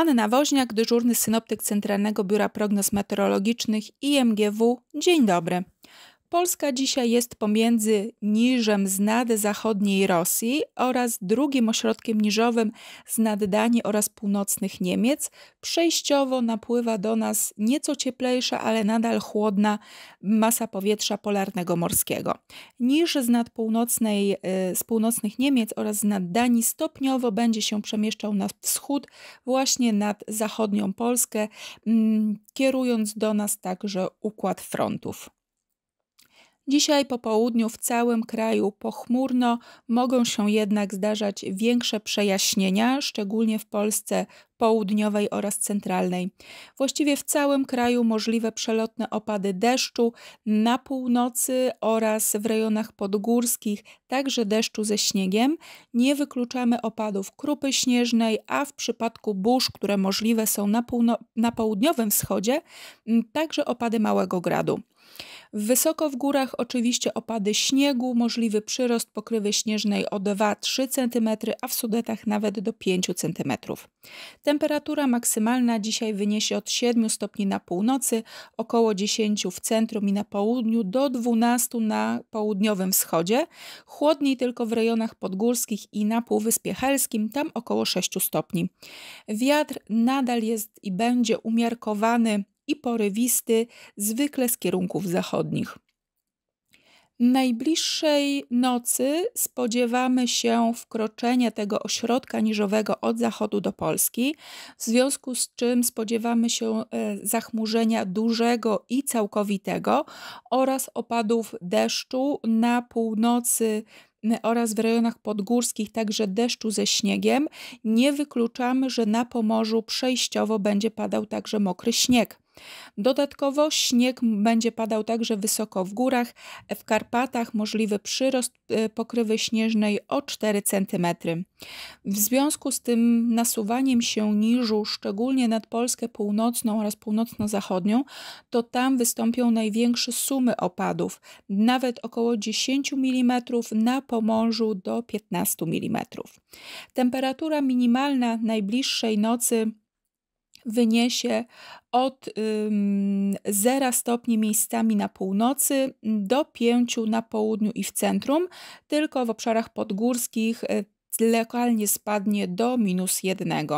Anna Woźniak, dyżurny synoptyk Centralnego Biura Prognoz Meteorologicznych IMGW. Dzień dobry. Polska dzisiaj jest pomiędzy niżem z zachodniej Rosji oraz drugim ośrodkiem niżowym z Danii oraz północnych Niemiec. Przejściowo napływa do nas nieco cieplejsza, ale nadal chłodna masa powietrza polarnego morskiego. Niż z, północnej, y, z północnych Niemiec oraz z Danii stopniowo będzie się przemieszczał na wschód, właśnie nad zachodnią Polskę, mm, kierując do nas także układ frontów. Dzisiaj po południu w całym kraju pochmurno, mogą się jednak zdarzać większe przejaśnienia, szczególnie w Polsce południowej oraz centralnej. Właściwie w całym kraju możliwe przelotne opady deszczu na północy oraz w rejonach podgórskich, także deszczu ze śniegiem. Nie wykluczamy opadów krupy śnieżnej, a w przypadku burz, które możliwe są na, na południowym wschodzie, także opady małego gradu. Wysoko w górach oczywiście opady śniegu, możliwy przyrost pokrywy śnieżnej o 2-3 cm, a w Sudetach nawet do 5 cm. Temperatura maksymalna dzisiaj wyniesie od 7 stopni na północy, około 10 w centrum i na południu, do 12 na południowym wschodzie. Chłodniej tylko w rejonach podgórskich i na Półwyspie Helskim, tam około 6 stopni. Wiatr nadal jest i będzie umiarkowany i porywisty, zwykle z kierunków zachodnich. Najbliższej nocy spodziewamy się wkroczenia tego ośrodka niżowego od zachodu do Polski, w związku z czym spodziewamy się e, zachmurzenia dużego i całkowitego oraz opadów deszczu na północy oraz w rejonach podgórskich także deszczu ze śniegiem. Nie wykluczamy, że na Pomorzu przejściowo będzie padał także mokry śnieg. Dodatkowo śnieg będzie padał także wysoko w górach, w Karpatach możliwy przyrost e, pokrywy śnieżnej o 4 cm. W związku z tym nasuwaniem się niżu, szczególnie nad Polskę północną oraz północno-zachodnią, to tam wystąpią największe sumy opadów, nawet około 10 mm, na Pomorzu do 15 mm. Temperatura minimalna najbliższej nocy wyniesie od ym, 0 stopni miejscami na północy do 5 na południu i w centrum, tylko w obszarach podgórskich e, lokalnie spadnie do minus 1.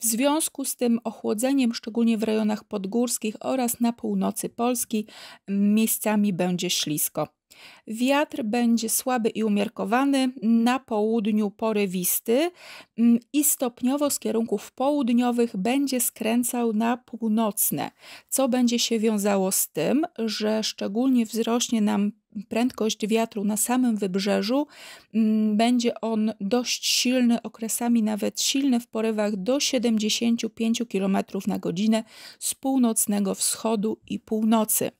W związku z tym ochłodzeniem, szczególnie w rejonach podgórskich oraz na północy Polski, miejscami będzie ślisko. Wiatr będzie słaby i umiarkowany, na południu porywisty mm, i stopniowo z kierunków południowych będzie skręcał na północne, co będzie się wiązało z tym, że szczególnie wzrośnie nam prędkość wiatru na samym wybrzeżu. Mm, będzie on dość silny, okresami nawet silny w porywach do 75 km na godzinę z północnego wschodu i północy.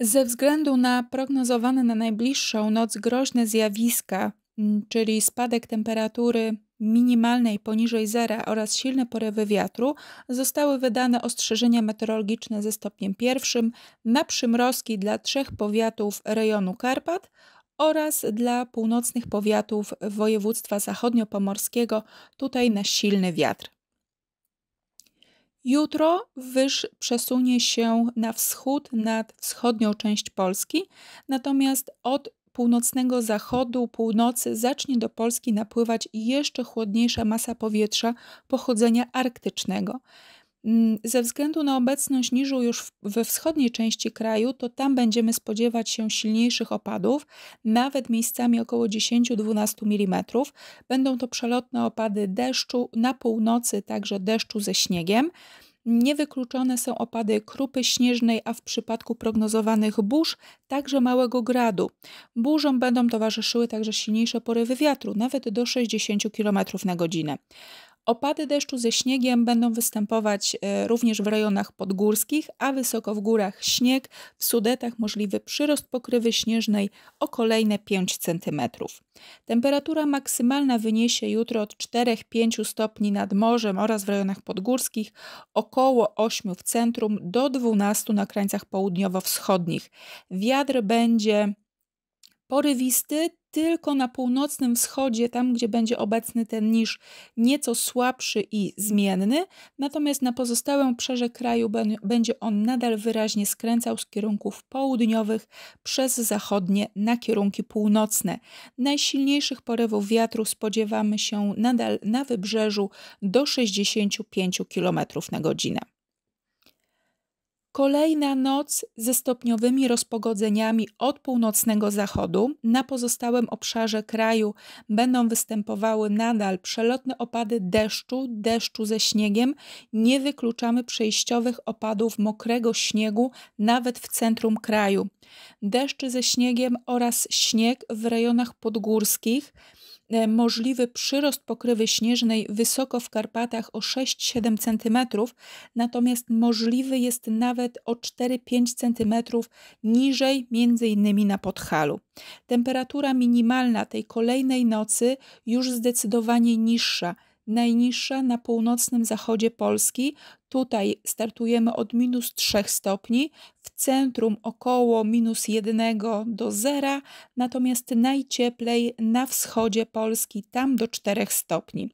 Ze względu na prognozowane na najbliższą noc groźne zjawiska, mm, czyli spadek temperatury minimalnej poniżej zera oraz silne porywy wiatru zostały wydane ostrzeżenia meteorologiczne ze stopniem pierwszym na przymrozki dla trzech powiatów rejonu Karpat oraz dla północnych powiatów województwa zachodnio-pomorskiego, tutaj na silny wiatr. Jutro wyż przesunie się na wschód nad wschodnią część Polski, natomiast od północnego zachodu, północy zacznie do Polski napływać jeszcze chłodniejsza masa powietrza pochodzenia arktycznego. Mm, ze względu na obecność niżu już we wschodniej części kraju, to tam będziemy spodziewać się silniejszych opadów, nawet miejscami około 10-12 mm. Będą to przelotne opady deszczu na północy, także deszczu ze śniegiem. Niewykluczone są opady krupy śnieżnej, a w przypadku prognozowanych burz także małego gradu. Burzom będą towarzyszyły także silniejsze porywy wiatru, nawet do 60 km na godzinę. Opady deszczu ze śniegiem będą występować e, również w rejonach podgórskich, a wysoko w górach śnieg, w Sudetach możliwy przyrost pokrywy śnieżnej o kolejne 5 cm. Temperatura maksymalna wyniesie jutro od 4-5 stopni nad morzem oraz w rejonach podgórskich, około 8 w centrum do 12 na krańcach południowo-wschodnich. Wiatr będzie porywisty tylko na północnym wschodzie, tam gdzie będzie obecny ten niż nieco słabszy i zmienny, natomiast na pozostałym obszarze kraju będzie on nadal wyraźnie skręcał z kierunków południowych przez zachodnie na kierunki północne. Najsilniejszych porywów wiatru spodziewamy się nadal na wybrzeżu do 65 km na godzinę. Kolejna noc ze stopniowymi rozpogodzeniami od północnego zachodu. Na pozostałym obszarze kraju będą występowały nadal przelotne opady deszczu, deszczu ze śniegiem. Nie wykluczamy przejściowych opadów mokrego śniegu nawet w centrum kraju. Deszczy ze śniegiem oraz śnieg w rejonach podgórskich. E, możliwy przyrost pokrywy śnieżnej wysoko w Karpatach o 6-7 cm, natomiast możliwy jest nawet o 4-5 cm niżej, między innymi na Podhalu. Temperatura minimalna tej kolejnej nocy już zdecydowanie niższa – najniższa na północnym zachodzie Polski. Tutaj startujemy od minus 3 stopni, w centrum około minus 1 do 0, natomiast najcieplej na wschodzie Polski, tam do 4 stopni.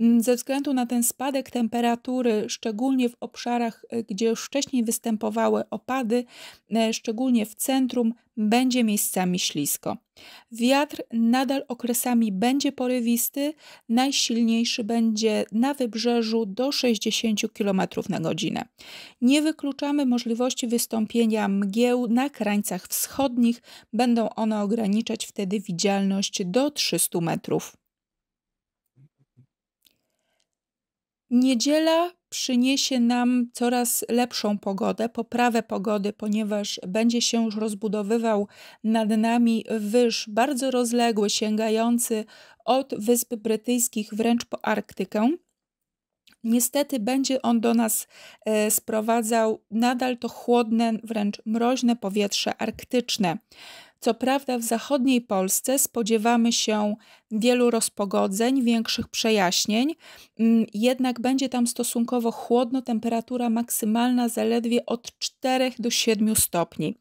Mm, ze względu na ten spadek temperatury, szczególnie w obszarach, e, gdzie już wcześniej występowały opady, e, szczególnie w centrum, będzie miejscami ślisko. Wiatr nadal okresami będzie porywisty, najsilniejszy będzie na wybrzeżu do 60 km na godzinę. Nie wykluczamy możliwości wystąpienia mgieł na krańcach wschodnich, będą one ograniczać wtedy widzialność do 300 metrów. Niedziela przyniesie nam coraz lepszą pogodę, poprawę pogody, ponieważ będzie się już rozbudowywał nad nami wyż bardzo rozległy, sięgający od Wysp Brytyjskich wręcz po Arktykę. Niestety będzie on do nas e, sprowadzał nadal to chłodne, wręcz mroźne powietrze arktyczne. Co prawda w zachodniej Polsce spodziewamy się wielu rozpogodzeń, większych przejaśnień, mm, jednak będzie tam stosunkowo chłodno, temperatura maksymalna zaledwie od 4 do 7 stopni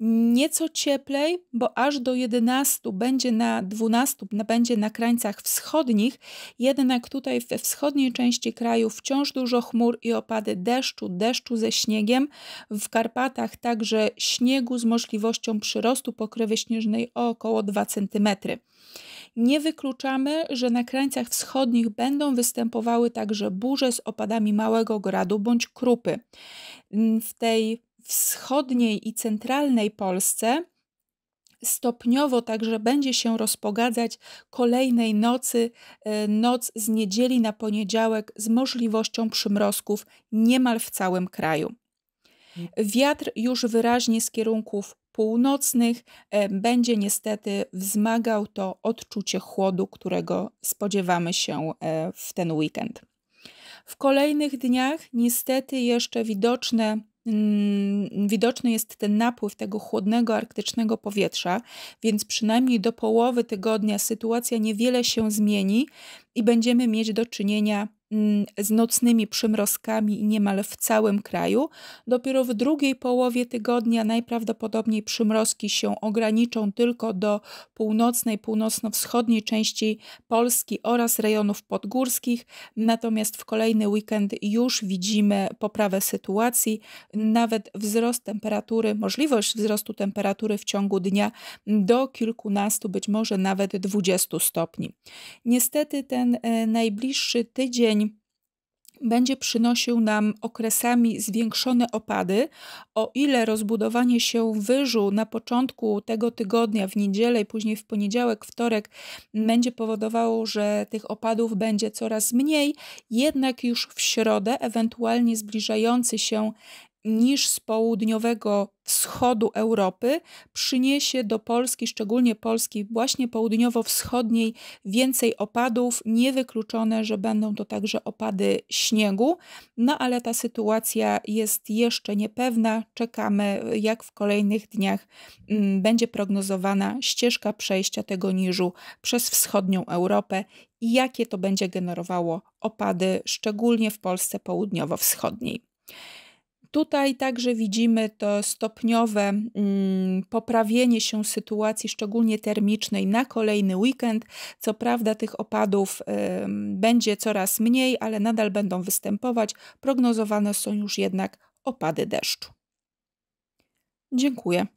nieco cieplej, bo aż do 11 będzie na 12 będzie na krańcach wschodnich, jednak tutaj we wschodniej części kraju wciąż dużo chmur i opady deszczu, deszczu ze śniegiem, w Karpatach także śniegu z możliwością przyrostu pokrywy śnieżnej o około 2 cm. Nie wykluczamy, że na krańcach wschodnich będą występowały także burze z opadami małego gradu bądź krupy. W tej wschodniej i centralnej Polsce stopniowo także będzie się rozpogadzać kolejnej nocy, e, noc z niedzieli na poniedziałek z możliwością przymrozków niemal w całym kraju. Wiatr już wyraźnie z kierunków północnych e, będzie niestety wzmagał to odczucie chłodu, którego spodziewamy się e, w ten weekend. W kolejnych dniach niestety jeszcze widoczne Mm, widoczny jest ten napływ tego chłodnego arktycznego powietrza, więc przynajmniej do połowy tygodnia sytuacja niewiele się zmieni i będziemy mieć do czynienia Mm, z nocnymi przymrozkami niemal w całym kraju. Dopiero w drugiej połowie tygodnia najprawdopodobniej przymrozki się ograniczą tylko do północnej, północno-wschodniej części Polski oraz rejonów podgórskich. Natomiast w kolejny weekend już widzimy poprawę sytuacji, nawet wzrost temperatury, możliwość wzrostu temperatury w ciągu dnia do kilkunastu, być może nawet dwudziestu stopni. Niestety ten e, najbliższy tydzień będzie przynosił nam okresami zwiększone opady, o ile rozbudowanie się wyżu na początku tego tygodnia, w niedzielę i później w poniedziałek, wtorek będzie powodowało, że tych opadów będzie coraz mniej, jednak już w środę, ewentualnie zbliżający się niż z południowego wschodu Europy przyniesie do Polski, szczególnie Polski właśnie południowo-wschodniej, więcej opadów. Niewykluczone, że będą to także opady śniegu, no ale ta sytuacja jest jeszcze niepewna. Czekamy, jak w kolejnych dniach mm, będzie prognozowana ścieżka przejścia tego niżu przez wschodnią Europę i jakie to będzie generowało opady, szczególnie w Polsce południowo-wschodniej. Tutaj także widzimy to stopniowe mm, poprawienie się sytuacji, szczególnie termicznej, na kolejny weekend. Co prawda, tych opadów będzie coraz mniej, ale nadal będą występować. Prognozowane są już jednak opady deszczu. Dziękuję.